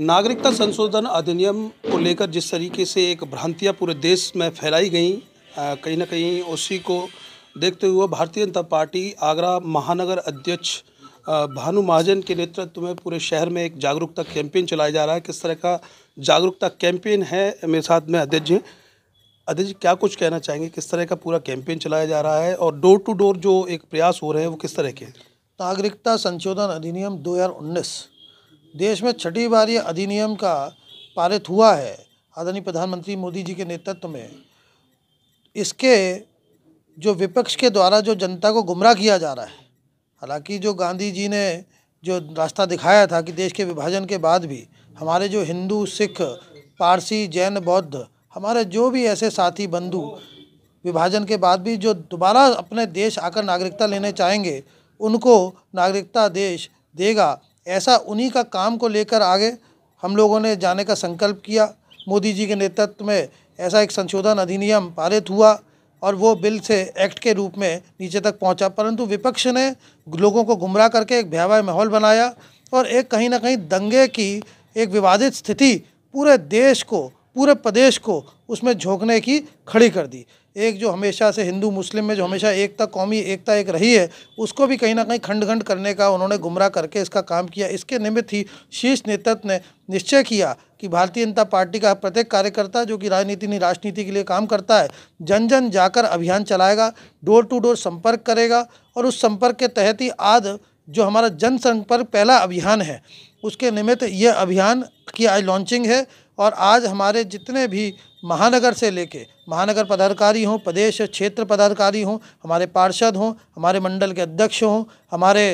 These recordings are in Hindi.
नागरिकता संशोधन अधिनियम को लेकर जिस तरीके से एक भ्रांतियाँ पूरे देश में फैलाई गई कहीं ना कहीं उसी को देखते हुए भारतीय जनता पार्टी आगरा महानगर अध्यक्ष भानु महाजन के नेतृत्व में पूरे शहर में एक जागरूकता कैंपेन चलाया जा रहा है किस तरह का जागरूकता कैंपेन है मेरे साथ में अध्यक्ष जी अध्यक्ष जी क्या कुछ कहना चाहेंगे किस तरह का पूरा कैंपेन चलाया जा रहा है और डोर टू डोर जो एक प्रयास हो रहे हैं वो किस तरह के नागरिकता संशोधन अधिनियम दो देश में छठी बार ये अधिनियम का पारित हुआ है आदरणीय प्रधानमंत्री मोदी जी के नेतृत्व में इसके जो विपक्ष के द्वारा जो जनता को गुमराह किया जा रहा है हालांकि जो गांधी जी ने जो रास्ता दिखाया था कि देश के विभाजन के बाद भी हमारे जो हिंदू सिख पारसी जैन बौद्ध हमारे जो भी ऐसे साथी बंधु विभाजन के बाद भी जो दोबारा अपने देश आकर नागरिकता लेने चाहेंगे उनको नागरिकता देश देगा ऐसा उन्हीं का काम को लेकर आगे हम लोगों ने जाने का संकल्प किया मोदी जी के नेतृत्व में ऐसा एक संशोधन अधिनियम पारित हुआ और वो बिल से एक्ट के रूप में नीचे तक पहुंचा परंतु विपक्ष ने लोगों को गुमराह करके एक भयावह माहौल बनाया और एक कहीं ना कहीं दंगे की एक विवादित स्थिति पूरे देश को पूरे प्रदेश को उसमें झोंकने की खड़ी कर दी एक जो हमेशा से हिंदू मुस्लिम में जो हमेशा एकता कौमी एकता एक रही है उसको भी कहीं ना कहीं खंड खंड करने का उन्होंने गुमराह करके इसका काम किया इसके निमित्त ही शीर्ष नेतृत्व ने निश्चय किया कि भारतीय जनता पार्टी का प्रत्येक कार्यकर्ता जो कि राजनीति नहीं राजनीति के लिए काम करता है जन जन जाकर अभियान चलाएगा डोर टू डोर संपर्क करेगा और उस संपर्क के तहत ही आज जो हमारा जनसंपर्क पहला अभियान है उसके निमित्त ये अभियान की आज लॉन्चिंग है और आज हमारे जितने भी महानगर से लेके महानगर पदाधिकारी हों प्रदेश क्षेत्र पदाधिकारी हों हमारे पार्षद हों हमारे मंडल के अध्यक्ष हों हमारे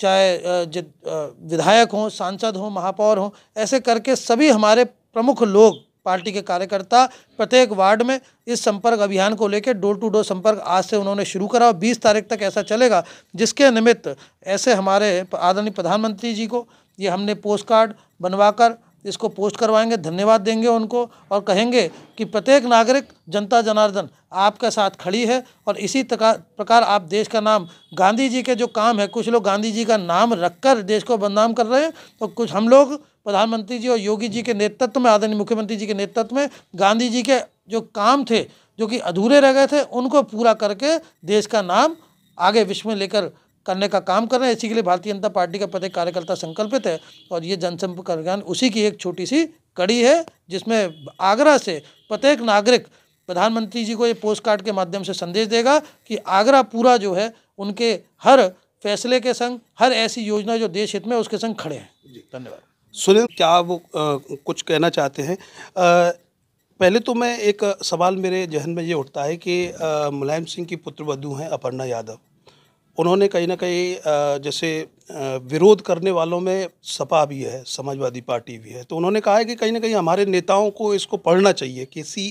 चाहे विधायक हों सांसद हों महापौर हों ऐसे करके सभी हमारे प्रमुख लोग पार्टी के कार्यकर्ता प्रत्येक वार्ड में इस संपर्क अभियान को लेकर डोर टू डोर संपर्क आज से उन्होंने शुरू करा और बीस तारीख तक ऐसा चलेगा जिसके निमित्त ऐसे हमारे आदरणीय प्रधानमंत्री जी को ये हमने पोस्ट कार्ड बनवाकर इसको पोस्ट करवाएंगे धन्यवाद देंगे उनको और कहेंगे कि प्रत्येक नागरिक जनता जनार्दन आपके साथ खड़ी है और इसी प्रकार आप देश का नाम गांधी जी के जो काम है कुछ लोग गांधी जी का नाम रखकर देश को बदनाम कर रहे हैं तो कुछ हम लोग प्रधानमंत्री जी और योगी जी के नेतृत्व में आदरणीय मुख्यमंत्री जी के नेतृत्व में गांधी जी के जो काम थे जो कि अधूरे रह गए थे उनको पूरा करके देश का नाम आगे विश्व में लेकर करने का काम कर रहे हैं इसी के लिए भारतीय जनता पार्टी का प्रत्येक कार्यकर्ता संकल्पित है और ये जनसंपर्क अभियान उसी की एक छोटी सी कड़ी है जिसमें आगरा से प्रत्येक नागरिक प्रधानमंत्री जी को ये पोस्ट कार्ड के माध्यम से संदेश देगा कि आगरा पूरा जो है उनके हर फैसले के संग हर ऐसी योजना जो देश हित में उसके संग खड़े हैं धन्यवाद सुनील क्या वो आ, कुछ कहना चाहते हैं आ, पहले तो मैं एक सवाल मेरे जहन में ये उठता है कि मुलायम सिंह की पुत्रवधु हैं अपर्णा यादव उन्होंने कहीं ना कहीं जैसे विरोध करने वालों में सपा भी है समाजवादी पार्टी भी है तो उन्होंने कहा है कि कहीं ना कहीं हमारे नेताओं को इसको पढ़ना चाहिए कि सी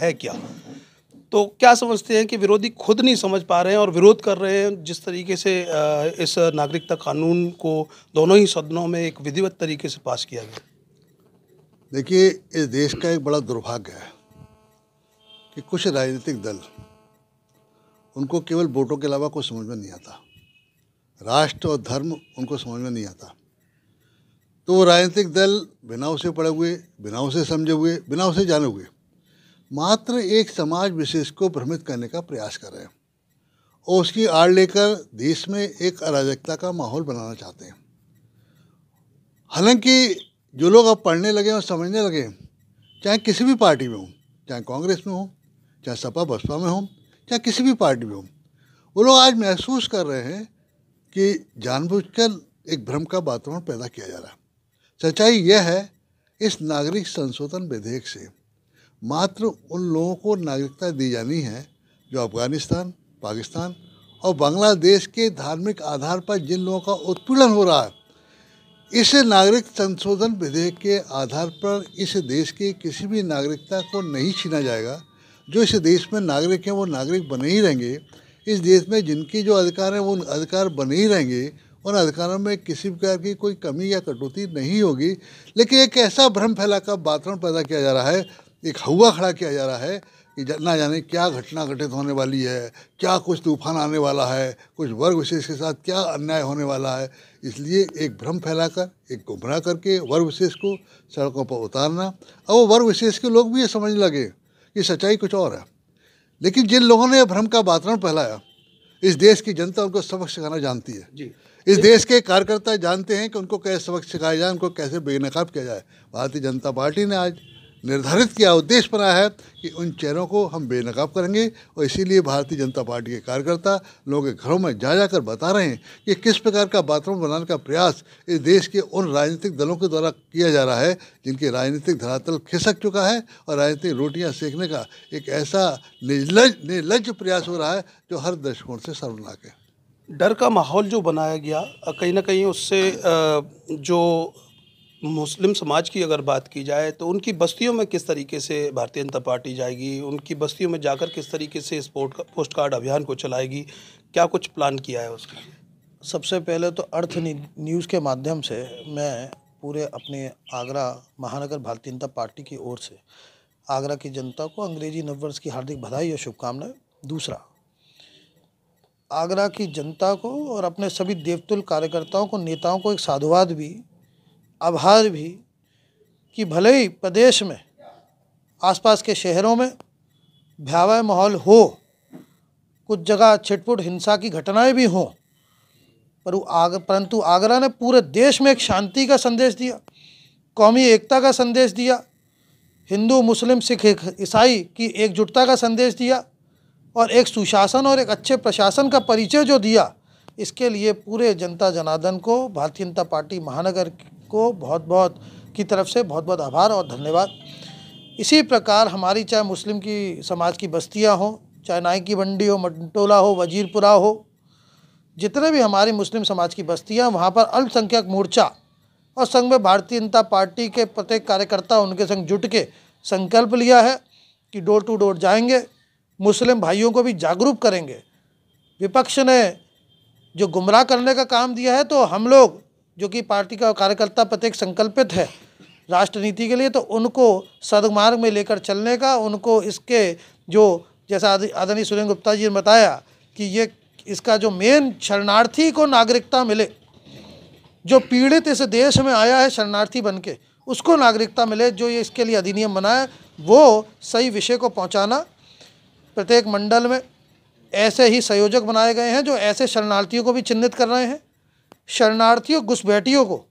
है क्या तो क्या समझते हैं कि विरोधी खुद नहीं समझ पा रहे हैं और विरोध कर रहे हैं जिस तरीके से इस नागरिकता कानून को दोनों ही सदनों में एक विधिवत तरीके से पास किया गया देखिए इस देश का एक बड़ा दुर्भाग्य है कि कुछ राजनीतिक दल उनको केवल वोटों के अलावा कुछ समझ में नहीं आता राष्ट्र और धर्म उनको समझ में नहीं आता तो वो राजनीतिक दल बिना उसे पड़े हुए बिना उसे समझे हुए बिना उसे जाने हुए मात्र एक समाज विशेष को भ्रमित करने का प्रयास कर रहे हैं और उसकी आड़ लेकर देश में एक अराजकता का माहौल बनाना चाहते हैं हालांकि जो लोग अब पढ़ने लगे और समझने लगे चाहे किसी भी पार्टी में हो चाहे कांग्रेस में हो चाहे सपा बसपा में हो चाहे किसी भी पार्टी में हो वो लोग आज महसूस कर रहे हैं कि जानबूझकर एक भ्रम का वातावरण पैदा किया जा रहा है सच्चाई यह है इस नागरिक संशोधन विधेयक से मात्र उन लोगों को नागरिकता दी जानी है जो अफगानिस्तान पाकिस्तान और बांग्लादेश के धार्मिक आधार पर जिन लोगों का उत्पीड़न हो रहा है इस नागरिक संशोधन विधेयक के आधार पर इस देश के किसी भी नागरिकता को नहीं छीना जाएगा जो इस देश में नागरिक हैं वो नागरिक बने ही रहेंगे इस देश में जिनके जो अधिकार हैं वो अधिकार बने ही रहेंगे उन अधिकारों में किसी प्रकार की कोई कमी या कटौती नहीं होगी लेकिन एक ऐसा भ्रम फैलाकर वातावरण पैदा किया जा रहा है एक हवा खड़ा किया जा रहा है कि ना जाने क्या घटना घटित होने वाली है क्या कुछ तूफान आने वाला है कुछ वर्ग विशेष के साथ क्या अन्याय होने वाला है इसलिए एक भ्रम फैलाकर एक गुमराह करके वर्ग विशेष को सड़कों पर उतारना अब वो वर्ग विशेष के लोग भी ये समझ लगे कि सच्चाई कुछ और है लेकिन जिन लोगों ने भ्रम का वातावरण फैलाया इस देश की जनता उनको सबक सिखाना जानती है जी। इस देश के कार्यकर्ता जानते हैं कि उनको कैसे सबक सिखाया जाए उनको कैसे बेनकाब किया जाए भारतीय जनता पार्टी ने आज निर्धारित किया उद्देश्य बनाया है कि उन चेहरों को हम बेनकाब करेंगे और इसीलिए भारतीय जनता पार्टी के कार्यकर्ता लोगों के घरों में जा जाकर बता रहे हैं कि किस प्रकार का बाथरूम बनाने का प्रयास इस देश के उन राजनीतिक दलों के द्वारा किया जा रहा है जिनकी राजनीतिक धरातल खिसक चुका है और राजनीतिक रोटियाँ सेकने का एक ऐसा निर्लज निर्लज प्रयास हो रहा है जो हर दृष्टिकोण से सर्वनाक है डर का माहौल जो बनाया गया कहीं ना कहीं उससे जो मुस्लिम समाज की अगर बात की जाए तो उनकी बस्तियों में किस तरीके से भारतीय जनता पार्टी जाएगी उनकी बस्तियों में जाकर किस तरीके से इस पोस्ट कार्ड अभियान को चलाएगी क्या कुछ प्लान किया है उसके सबसे पहले तो अर्थ न्यूज़ के माध्यम से मैं पूरे अपने आगरा महानगर भारतीय जनता पार्टी की ओर से आगरा की जनता को अंग्रेजी नववर्ष की हार्दिक बधाई और शुभकामनाएं दूसरा आगरा की जनता को और अपने सभी देवतुल कार्यकर्ताओं को नेताओं को एक साधुवाद भी आभार भी कि भले ही प्रदेश में आसपास के शहरों में भयावह माहौल हो कुछ जगह छिटपुट हिंसा की घटनाएं भी हों पर आग परंतु आगरा ने पूरे देश में एक शांति का संदेश दिया कौमी एकता का संदेश दिया हिंदू मुस्लिम सिख ईसाई की एकजुटता का संदेश दिया और एक सुशासन और एक अच्छे प्रशासन का परिचय जो दिया इसके लिए पूरे जनता जनार्दन को भारतीय जनता पार्टी महानगर को बहुत बहुत की तरफ से बहुत बहुत आभार और धन्यवाद इसी प्रकार हमारी चाहे मुस्लिम की समाज की बस्तियाँ हों चाहे नाई की मंडी हो मंटोला हो वजीरपुरा हो जितने भी हमारी मुस्लिम समाज की बस्तियाँ वहाँ पर अल्पसंख्यक मोर्चा और संघ में भारतीय जनता पार्टी के प्रत्येक कार्यकर्ता उनके संग जुट के संकल्प लिया है कि डोर टू डोर जाएंगे मुस्लिम भाइयों को भी जागरूक करेंगे विपक्ष ने जो गुमराह करने का काम दिया है तो हम लोग जो कि पार्टी का कार्यकर्ता प्रत्येक संकल्पित है राष्ट्र नीति के लिए तो उनको सदमार्ग में लेकर चलने का उनको इसके जो जैसा आदरणीय सुरेंद्र गुप्ता जी ने बताया कि ये इसका जो मेन शरणार्थी को नागरिकता मिले जो पीड़ित इस देश में आया है शरणार्थी बन के उसको नागरिकता मिले जो ये इसके लिए अधिनियम बनाए वो सही विषय को पहुँचाना प्रत्येक मंडल में ऐसे ही संयोजक बनाए गए हैं जो ऐसे शरणार्थियों को भी चिन्हित कर रहे हैं शरणार्थियों घुसपैठियों को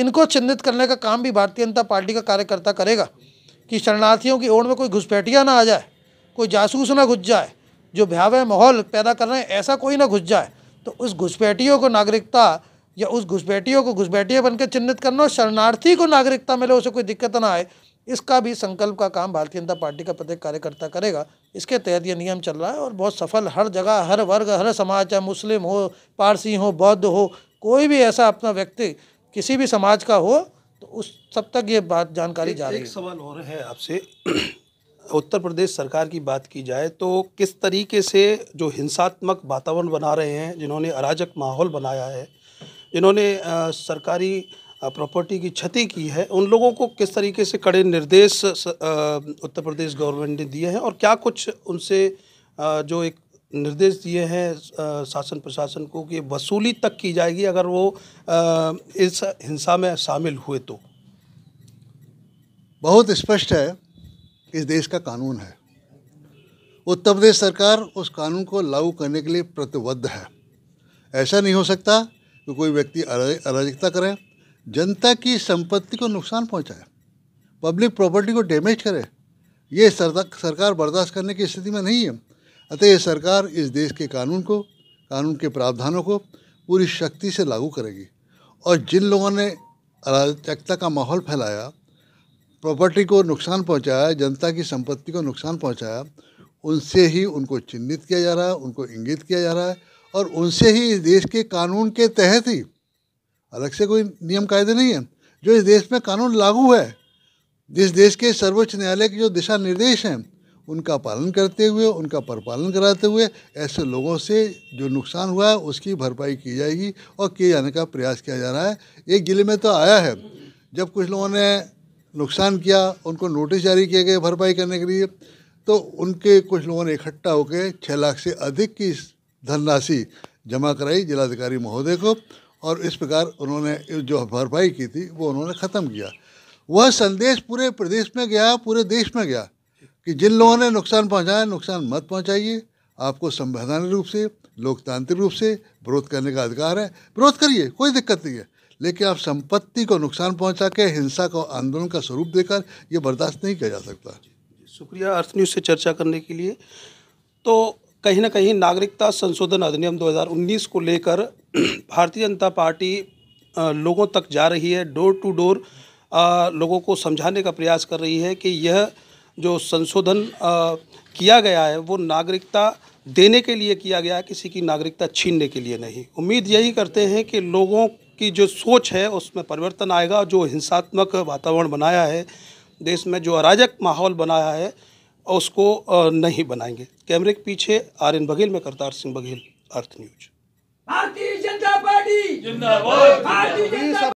इनको चिन्हित करने का काम भी भारतीय जनता पार्टी का कार्यकर्ता करेगा कि शरणार्थियों की ओर में कोई घुसपैठिया ना आ जाए कोई जासूस ना घुस जाए जो भयावह माहौल पैदा कर रहे हैं ऐसा कोई ना घुस जाए तो उस घुसपैठियों को नागरिकता या उस घुसपैठियों को घुसपैठिया बनकर चिन्हित करना और शरणार्थी को नागरिकता मिले उसे कोई दिक्कत ना आए इसका भी संकल्प का काम भारतीय जनता पार्टी का प्रत्येक कार्यकर्ता करेगा इसके तहत ये नियम चल रहा है और बहुत सफल हर जगह हर वर्ग हर समाज चाहे मुस्लिम हो पारसी हो बौद्ध हो कोई भी ऐसा अपना व्यक्ति किसी भी समाज का हो तो उस सब तक ये बात जानकारी जा रही है सवाल और है आपसे उत्तर प्रदेश सरकार की बात की जाए तो किस तरीके से जो हिंसात्मक वातावरण बना रहे हैं जिन्होंने अराजक माहौल बनाया है जिन्होंने सरकारी प्रॉपर्टी की क्षति की है उन लोगों को किस तरीके से कड़े निर्देश उत्तर प्रदेश गवर्नमेंट ने दिए हैं और क्या कुछ उनसे जो एक निर्देश दिए हैं शासन प्रशासन को कि वसूली तक की जाएगी अगर वो इस हिंसा में शामिल हुए तो बहुत स्पष्ट है इस देश का कानून है उत्तर प्रदेश सरकार उस कानून को लागू करने के लिए प्रतिबद्ध है ऐसा नहीं हो सकता कि कोई व्यक्ति अराजकता करें जनता की संपत्ति को नुकसान पहुंचाए पब्लिक प्रॉपर्टी को डैमेज करे ये सरकार बर्दाश्त करने की स्थिति में नहीं है अतः ये सरकार इस देश के कानून को कानून के प्रावधानों को पूरी शक्ति से लागू करेगी और जिन लोगों ने अराजकता का माहौल फैलाया प्रॉपर्टी को नुकसान पहुंचाया जनता की संपत्ति को नुकसान पहुंचाया उनसे ही उनको चिन्हित किया जा रहा है उनको इंगित किया जा रहा है और उनसे ही इस देश के कानून के तहत ही अलग से कोई नियम कायदे नहीं है जो इस देश में कानून लागू है जिस देश के सर्वोच्च न्यायालय के जो दिशा निर्देश हैं उनका पालन करते हुए उनका परपालन कराते हुए ऐसे लोगों से जो नुकसान हुआ है उसकी भरपाई की जाएगी और किए जाने का प्रयास किया जा रहा है एक ज़िले में तो आया है जब कुछ लोगों ने नुकसान किया उनको नोटिस जारी किए गए भरपाई करने के लिए तो उनके कुछ लोगों ने इकट्ठा होकर छः लाख से अधिक की धनराशि जमा कराई जिलाधिकारी महोदय को और इस प्रकार उन्होंने जो भरपाई की थी वो उन्होंने ख़त्म किया वह संदेश पूरे प्रदेश में गया पूरे देश में गया कि जिन लोगों ने नुकसान पहुंचाया नुकसान मत पहुंचाइए आपको संवैधानिक रूप से लोकतांत्रिक रूप से विरोध करने का अधिकार है विरोध करिए कोई दिक्कत नहीं है लेकिन आप संपत्ति को नुकसान पहुंचा के हिंसा को आंदोलन का स्वरूप देकर ये बर्दाश्त नहीं किया जा सकता शुक्रिया अर्थ न्यूज़ से चर्चा करने के लिए तो कहीं ना कहीं नागरिकता संशोधन अधिनियम 2019 को लेकर भारतीय जनता पार्टी लोगों तक जा रही है डोर टू डोर लोगों को समझाने का प्रयास कर रही है कि यह जो संशोधन किया गया है वो नागरिकता देने के लिए किया गया है किसी की नागरिकता छीनने के लिए नहीं उम्मीद यही करते हैं कि लोगों की जो सोच है उसमें परिवर्तन आएगा जो हिंसात्मक वातावरण बनाया है देश में जो अराजक माहौल बनाया है और उसको नहीं बनाएंगे कैमरे के पीछे आर एन बघेल में Kartar Singh Baghel Earth News Bharatiya Janata party जिंदाबाद भारतीय जनता